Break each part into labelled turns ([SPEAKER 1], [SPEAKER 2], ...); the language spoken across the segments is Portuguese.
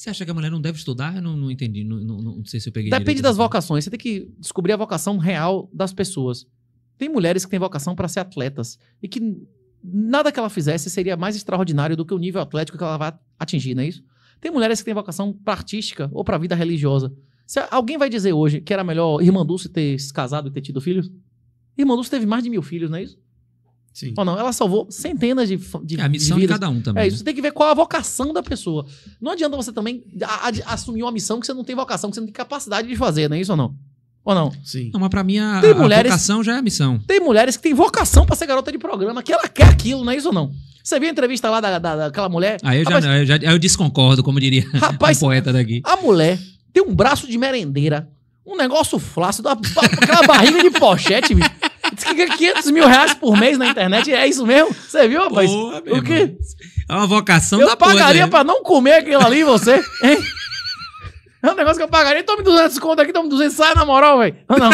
[SPEAKER 1] Você acha que a mulher não deve estudar? Eu não, não entendi. Não, não, não, sei se eu peguei. Depende das
[SPEAKER 2] vocações. Você tem que descobrir a vocação real das pessoas. Tem mulheres que têm vocação para ser atletas e que nada que ela fizesse seria mais extraordinário do que o nível atlético que ela vai atingir, não é isso? Tem mulheres que têm vocação para artística ou para vida religiosa. Se alguém vai dizer hoje que era melhor Irmã Dulce ter se casado e ter tido filhos? Irmã Dulce teve mais de mil filhos, não é isso? Sim. Ou não, ela salvou centenas de, de É a missão de, de cada um também. É né? isso. Né? Você tem que ver qual a vocação da pessoa. Não adianta você também a, a, assumir uma missão que você não tem vocação, que você não tem capacidade de fazer, não é isso ou não? Ou não? Sim. Não, mas pra mim a, tem mulheres, a vocação já é a missão. Tem mulheres que têm vocação para ser garota de programa, que ela quer aquilo, não é isso ou não? Você viu a entrevista lá da, da, daquela mulher? Aí ah, eu, rapaz,
[SPEAKER 1] já, eu, já, eu desconcordo, como diria rapaz, um poeta daqui.
[SPEAKER 2] A mulher tem um braço de merendeira, um negócio flácido, aquela barriga de pochete, bicho ganha 500 mil reais por mês na internet. É isso mesmo? Você viu, rapaz? Porra, o que?
[SPEAKER 1] É uma vocação eu da Eu pagaria porra, né? pra
[SPEAKER 2] não comer aquilo ali, você, hein? É um negócio que eu pagaria. Tome 200 conto aqui, tome 200. Sai na moral, velho. Não, não.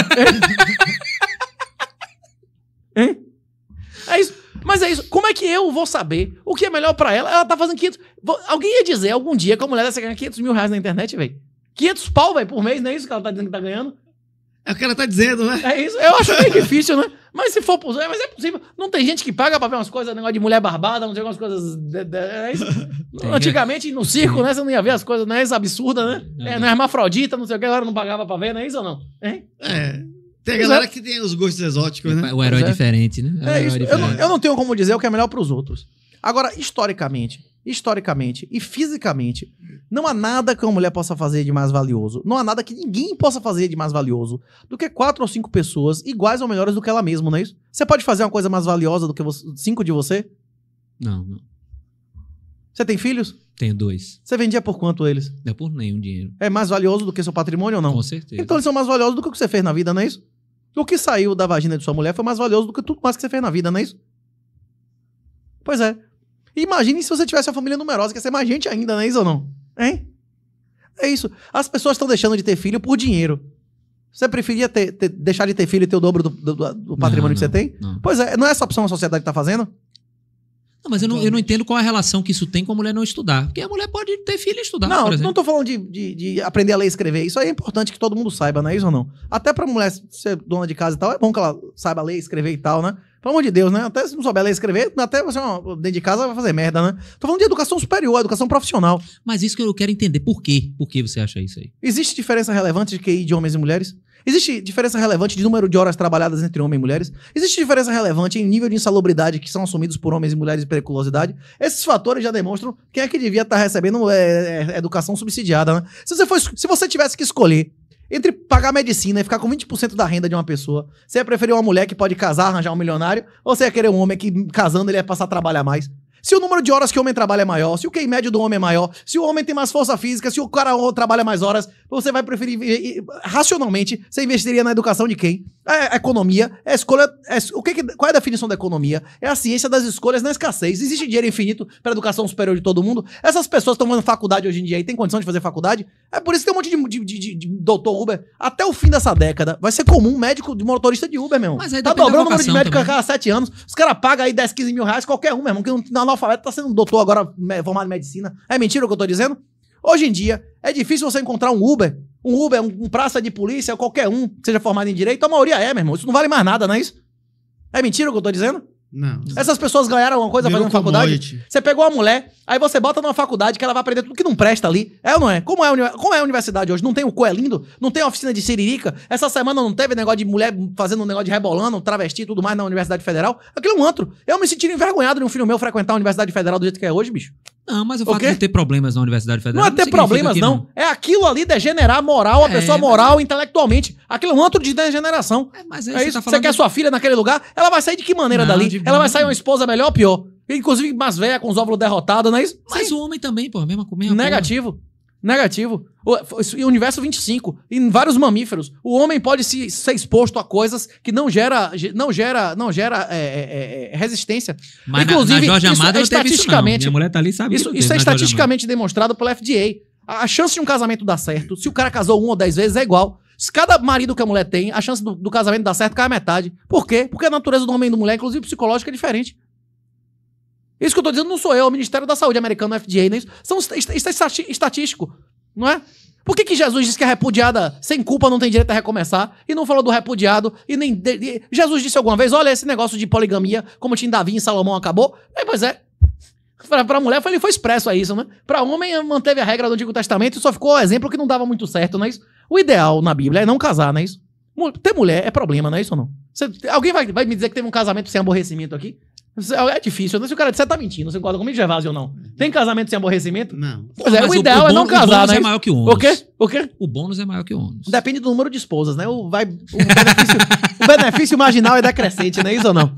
[SPEAKER 2] hein? É isso. Mas é isso. Como é que eu vou saber o que é melhor para ela? Ela tá fazendo 500... Alguém ia dizer algum dia que a mulher dessa ganha 500 mil reais na internet, velho. 500 pau, velho, por mês. Não é isso que ela tá dizendo que tá ganhando? É o que ela tá dizendo, né? É isso. Eu acho bem difícil, né? Mas se for possível, mas é possível. Não tem gente que paga pra ver umas coisas, negócio de mulher barbada, não sei umas coisas. De, de, é isso. Antigamente, no circo, né? Você não ia ver as coisas, né? Isso absurda, né? Não, é, é né? não é hermafrodita, não sei o que, a galera não pagava pra ver, não é isso ou não? Hein? É. Tem a galera que tem os gostos exóticos, né? O herói é. é. diferente, né? É, é isso. Diferente. Eu, não, eu não tenho como dizer o que é melhor pros outros. Agora, historicamente, historicamente e fisicamente, não há nada que uma mulher possa fazer de mais valioso. Não há nada que ninguém possa fazer de mais valioso do que quatro ou cinco pessoas iguais ou melhores do que ela mesma, não é isso? Você pode fazer uma coisa mais valiosa do que você, cinco de você? Não, não. Você tem filhos?
[SPEAKER 1] Tenho dois.
[SPEAKER 2] Você vendia por quanto eles?
[SPEAKER 1] é por nenhum dinheiro.
[SPEAKER 2] É mais valioso do que seu patrimônio ou não? Com certeza. Então eles são mais valiosos do que o que você fez na vida, não é isso? O que saiu da vagina de sua mulher foi mais valioso do que tudo mais que você fez na vida, não é isso? Pois é. Imagine se você tivesse uma família numerosa, que ia ser mais gente ainda, não é isso ou não? Hein? É isso. As pessoas estão deixando de ter filho por dinheiro. Você preferia ter, ter, deixar de ter filho e ter o dobro do, do, do patrimônio não, que você tem? Não. Pois é, não é essa opção a sociedade está fazendo?
[SPEAKER 1] Não, mas eu não, eu não entendo qual é a relação que isso tem com a mulher não estudar. Porque a mulher pode ter filho e estudar. Não, não
[SPEAKER 2] estou falando de, de, de, aprender a ler e escrever. Isso aí é importante que todo mundo saiba, não é isso ou não? Até para mulher ser dona de casa e tal, é bom que ela saiba ler, escrever e tal, né? Pelo amor de Deus, né? Até se não souber ler e escrever, até você dentro de casa vai fazer merda, né? Tô falando de educação superior, educação profissional.
[SPEAKER 1] Mas isso que eu quero entender. Por quê? Por que você acha isso aí?
[SPEAKER 2] Existe diferença relevante de QI de homens e mulheres? Existe diferença relevante de número de horas trabalhadas entre homens e mulheres? Existe diferença relevante em nível de insalubridade que são assumidos por homens e mulheres de periculosidade? Esses fatores já demonstram quem é que devia estar tá recebendo é, é, educação subsidiada, né? Se você, for, se você tivesse que escolher entre pagar medicina e ficar com 20% da renda de uma pessoa, você ia preferir uma mulher que pode casar, arranjar um milionário, ou você ia querer um homem que, casando, ele ia passar a trabalhar mais? Se o número de horas que o homem trabalha é maior, se o QI médio do homem é maior, se o homem tem mais força física, se o cara trabalha mais horas, você vai preferir. Racionalmente, você investiria na educação de quem? É a é economia. a é escolha. É o que, qual é a definição da economia? É a ciência das escolhas na escassez. Existe dinheiro infinito para a educação superior de todo mundo. Essas pessoas estão fazendo faculdade hoje em dia e tem condição de fazer faculdade. É por isso que tem um monte de, de, de, de doutor Uber. Até o fim dessa década, vai ser comum médico de motorista de Uber, mesmo Mas tá dobrando o número de médicos a cada sete anos. Os caras pagam aí 10, 15 mil reais, qualquer um, mesmo que não analfabeto tá sendo um doutor agora formado em medicina. É mentira o que eu tô dizendo? Hoje em dia, é difícil você encontrar um Uber. Um Uber, um, um praça de polícia, qualquer um que seja formado em direito. A maioria é, meu irmão. Isso não vale mais nada, não é isso? É mentira o que eu tô dizendo? Não. Essas pessoas ganharam alguma coisa Virou fazendo commodity. faculdade? Você pegou uma mulher, aí você bota numa faculdade que ela vai aprender tudo que não presta ali. É ou não é? Como é a, como é a universidade hoje? Não tem o é lindo, Não tem a oficina de Siririca? Essa semana não teve negócio de mulher fazendo um negócio de rebolando, travesti e tudo mais na Universidade Federal? Aquilo é um antro. Eu me senti envergonhado de um filho meu frequentar a Universidade Federal do jeito que é hoje, bicho. Não, mas o fato okay? de ter
[SPEAKER 1] problemas na Universidade Federal. Não, é ter problemas, não. não.
[SPEAKER 2] É aquilo ali degenerar moral, a é, pessoa moral mas... É- intelectualmente. Aquilo é um antro de degeneração. É, mas é isso. Tá falando... Você quer sua filha naquele lugar? Ela vai sair de que maneira não, dali? Ela vai sair uma esposa melhor ou pior? Inclusive mais velha, com os óvulos derrotados, não é isso? Mas Sim. o homem também, pô, mesma, mesma Negativo. Porra. Negativo. O universo 25, em vários mamíferos, o homem pode se, ser exposto a coisas que não gera, não gera, não gera é, é, é, é resistência. Mas Inclusive, na, na Jorge é Amado, é estatisticamente. Isso, mulher tá ali sabe isso, isso é estatisticamente demonstrado pela FDA. A chance de um casamento dar certo, se o cara casou uma ou dez vezes, é igual. Se cada marido que a mulher tem, a chance do, do casamento dar certo cai a metade. Por quê? Porque a natureza do homem e da mulher, inclusive psicológica, é diferente. Isso que eu estou dizendo não sou eu, é o Ministério da Saúde americano, FDA, não é isso? São estatístico, não é? Por que, que Jesus disse que a é repudiada sem culpa não tem direito a recomeçar? E não falou do repudiado e nem. De... Jesus disse alguma vez: olha, esse negócio de poligamia, como tinha Davi e Salomão acabou. E, pois é. Pra, pra mulher foi, ele foi expresso a isso, né? Pra homem manteve a regra do Antigo Testamento e só ficou o exemplo que não dava muito certo, não é isso? O ideal na Bíblia é não casar, não é isso? Ter mulher é problema, não é isso ou não? alguém vai, vai me dizer que teve um casamento sem aborrecimento aqui? É, é difícil. Não se o cara disser, tá mentindo. Você concorda comigo, Gervásio, ou não? Tem casamento sem aborrecimento? Não. Pois é, o, o ideal o é não casar, é né? O bônus né? é maior que o ônus. O quê? O quê? O bônus é maior que o ônus. Depende do número de esposas, né? O, vai, o, benefício, o benefício marginal é decrescente, não é isso ou não?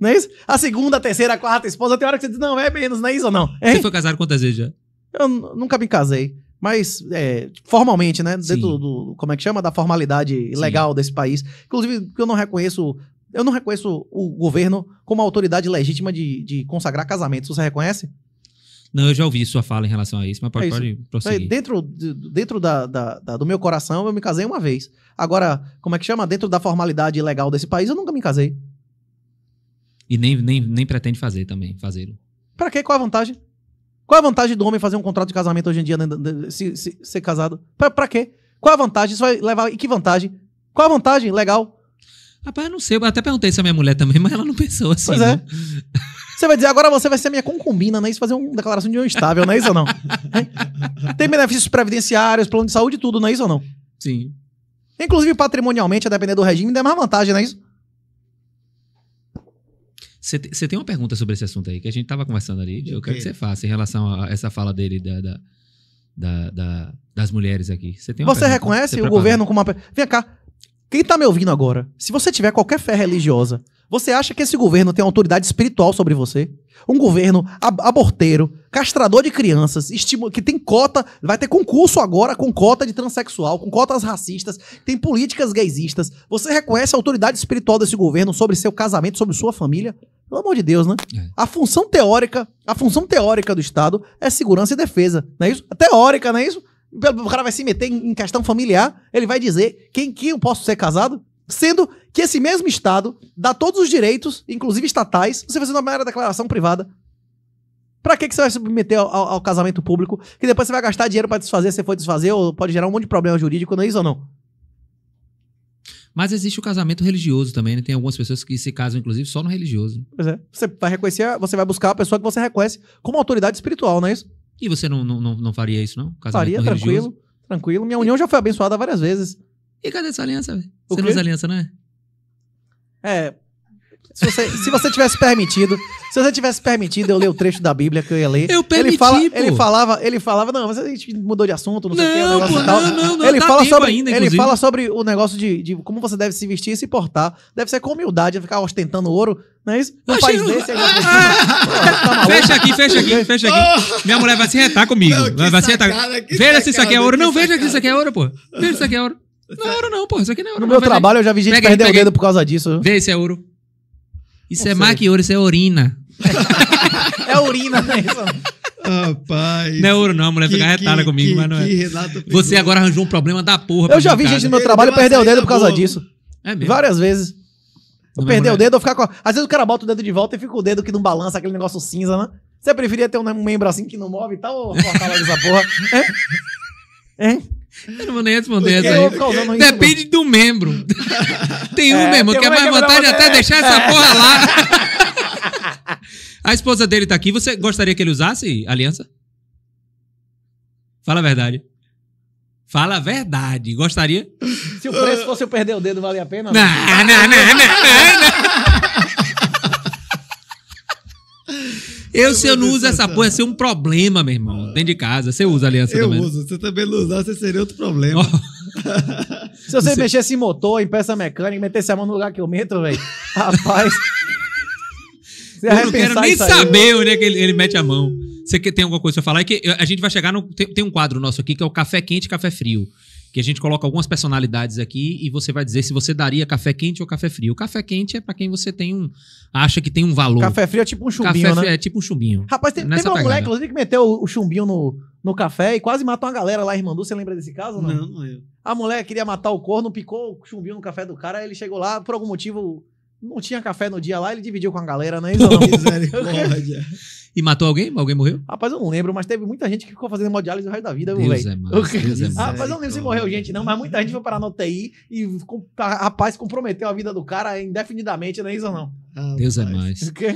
[SPEAKER 2] Não é isso? A segunda, a terceira, a quarta esposa, tem hora que você diz, não, é menos, não é isso ou não? Hein? Você foi
[SPEAKER 1] casado quantas vezes já?
[SPEAKER 2] Eu nunca me casei. Mas, é, formalmente, né? Dentro do, do, como é que chama? Da formalidade Sim. legal desse país. Inclusive, eu não reconheço eu não reconheço o governo como autoridade legítima de, de consagrar casamentos. Você reconhece?
[SPEAKER 1] Não, eu já ouvi sua fala em relação a isso, mas pode, é isso. pode prosseguir. É,
[SPEAKER 2] dentro, dentro da, da, da, do meu coração, eu me casei uma vez. Agora, como é que chama? Dentro da formalidade legal desse país, eu nunca me casei.
[SPEAKER 1] E nem, nem, nem pretende fazer também, fazê-lo.
[SPEAKER 2] Pra quê? Qual a vantagem? Qual a vantagem do homem fazer um contrato de casamento hoje em dia, né, se, se, ser casado? Pra, pra quê? Qual a vantagem? Isso vai levar. E que vantagem? Qual a vantagem? Legal.
[SPEAKER 1] Rapaz, eu não sei. Eu até perguntei se a minha mulher também, mas ela não pensou assim. Pois é.
[SPEAKER 2] Você vai dizer, agora você vai ser minha concubina, né? Isso fazer uma declaração de união estável, não é isso ou não? Tem benefícios previdenciários, plano de saúde, tudo, não é isso ou não? Sim. Inclusive, patrimonialmente, a depender do regime, dá mais vantagem, não é isso?
[SPEAKER 1] Você tem uma pergunta sobre esse assunto aí, que a gente tava conversando ali. Eu quero que você faça em relação a essa fala dele da, da, da, da das mulheres aqui. Você, você reconhece o governo
[SPEAKER 2] como uma. Vem cá, quem está me ouvindo agora, se você tiver qualquer fé religiosa, você acha que esse governo tem autoridade espiritual sobre você? Um governo ab aborteiro, castrador de crianças, que tem cota, vai ter concurso agora com cota de transexual, com cotas racistas, tem políticas gaysistas. Você reconhece a autoridade espiritual desse governo sobre seu casamento, sobre sua família? Pelo amor de Deus, né? É. A função teórica, a função teórica do Estado é segurança e defesa, não é isso? Teórica, não é isso? O cara vai se meter em questão familiar, ele vai dizer quem que eu posso ser casado, sendo que esse mesmo Estado dá todos os direitos, inclusive estatais, você fazendo uma mera declaração privada. Pra que, que você vai se submeter ao, ao, casamento público, que depois você vai gastar dinheiro para desfazer, se for desfazer, ou pode gerar um monte de problema jurídico, não é isso ou não?
[SPEAKER 1] Mas existe o casamento religioso também, né? Tem algumas pessoas que se casam, inclusive, só no religioso.
[SPEAKER 2] Pois é. Você vai reconhecer, você vai buscar a pessoa que você reconhece como autoridade espiritual, não é isso? E você não, não, não, não faria
[SPEAKER 1] isso, não? Casamento faria, tranquilo.
[SPEAKER 2] Tranquilo. Minha união já foi abençoada várias vezes. E cadê essa aliança? Você não usa aliança, não é? É, se você, se você tivesse permitido, se você tivesse permitido eu ler o trecho da Bíblia que eu ia ler. Eu permiti, ele, fala, ele falava, ele falava, não, mas a gente mudou de assunto, não, sei o que, pô, Não, não, não, ele fala sobre, ainda, ele fala sobre o negócio de, de, como você deve se vestir e se portar. Deve ser com humildade, ficar ostentando ouro, não é isso? Um Achei desse, agora, ah, tá fecha aqui, fecha aqui, fecha aqui.
[SPEAKER 1] Minha mulher vai se retar comigo. Não, vai se retar. Veja se isso aqui é ouro. Não, veja se isso aqui é ouro, pô. Veja se isso aqui é ouro. Não é ouro, não, pô. Isso aqui não é ouro. No meu trabalho eu já vi gente perder o dedo por causa disso. Vê se é ouro. Isso é maquiouro, isso é urina.
[SPEAKER 2] é urina né, mesmo. Rapaz. Não é ouro, não. A mulher que, fica arretada comigo, que, mas não é.
[SPEAKER 1] Você agora arranjou um problema da porra. Eu já vi gente no meu trabalho perder o dedo por causa boa. disso.
[SPEAKER 2] É mesmo. Várias vezes. Eu perder o dedo, eu ficar com. Às vezes o cara bota o dedo de volta e fica o dedo que não balança, aquele negócio cinza, né? Você preferia ter um membro assim que não move e tal, ou cortar logo essa porra? Hein? Hein?
[SPEAKER 1] Eu não vou nem responder essa aí.
[SPEAKER 2] Depende do é, membro.
[SPEAKER 1] Tem um é, tem que é mais vantajoso até deixar essa é. porra lá. a esposa dele tá aqui. Você gostaria que ele usasse aliança? Fala a verdade. Fala a verdade. Gostaria?
[SPEAKER 2] Se o preço fosse eu perder o dedo, valia a pena? Não, não, não, não, não. não, não.
[SPEAKER 1] Eu, se eu não uso essa assim, porra, ia ser é um problema, meu irmão. É. Dentro de casa. Você usa a aliança eu também? Eu uso.
[SPEAKER 2] Se você também não usar, você seria outro problema. se você, você mexesse em motor, em peça mecânica, metesse a mão no lugar que eu meto, velho. Rapaz. Você eu não quero nem saber aí. onde
[SPEAKER 1] é que ele, ele mete a mão. Você tem alguma coisa pra falar? É que a gente vai chegar no. Tem, tem, um quadro nosso aqui que é o café quente e café frio que a gente coloca algumas personalidades aqui e você vai dizer se você daria café quente ou café frio. O café quente é para quem você tem um acha que tem um valor. Café frio é tipo um chumbinho, café né? É tipo um chumbinho. Rapaz, tem, teve uma mulher inclusive
[SPEAKER 2] que meteu o chumbinho no, no café e quase matou uma galera lá em Irmandu, você lembra desse caso não? Não, não eu. A mulher queria matar o corno, picou o chumbinho no café do cara, ele chegou lá por algum motivo não tinha café no dia lá, ele dividiu com a galera, né? Isso não. Misericórdia. e matou alguém? Alguém morreu? Rapaz, eu não lembro, mas teve muita gente que ficou fazendo hemodiálise o resto da vida, velho. É Deus, é mais, Rapaz, eu não lembro se morreu gente, não, mas muita gente foi parar no UTI e, rapaz, comprometeu a vida do cara indefinidamente, não é isso ou não?
[SPEAKER 1] Deus é rapaz. é
[SPEAKER 2] mais.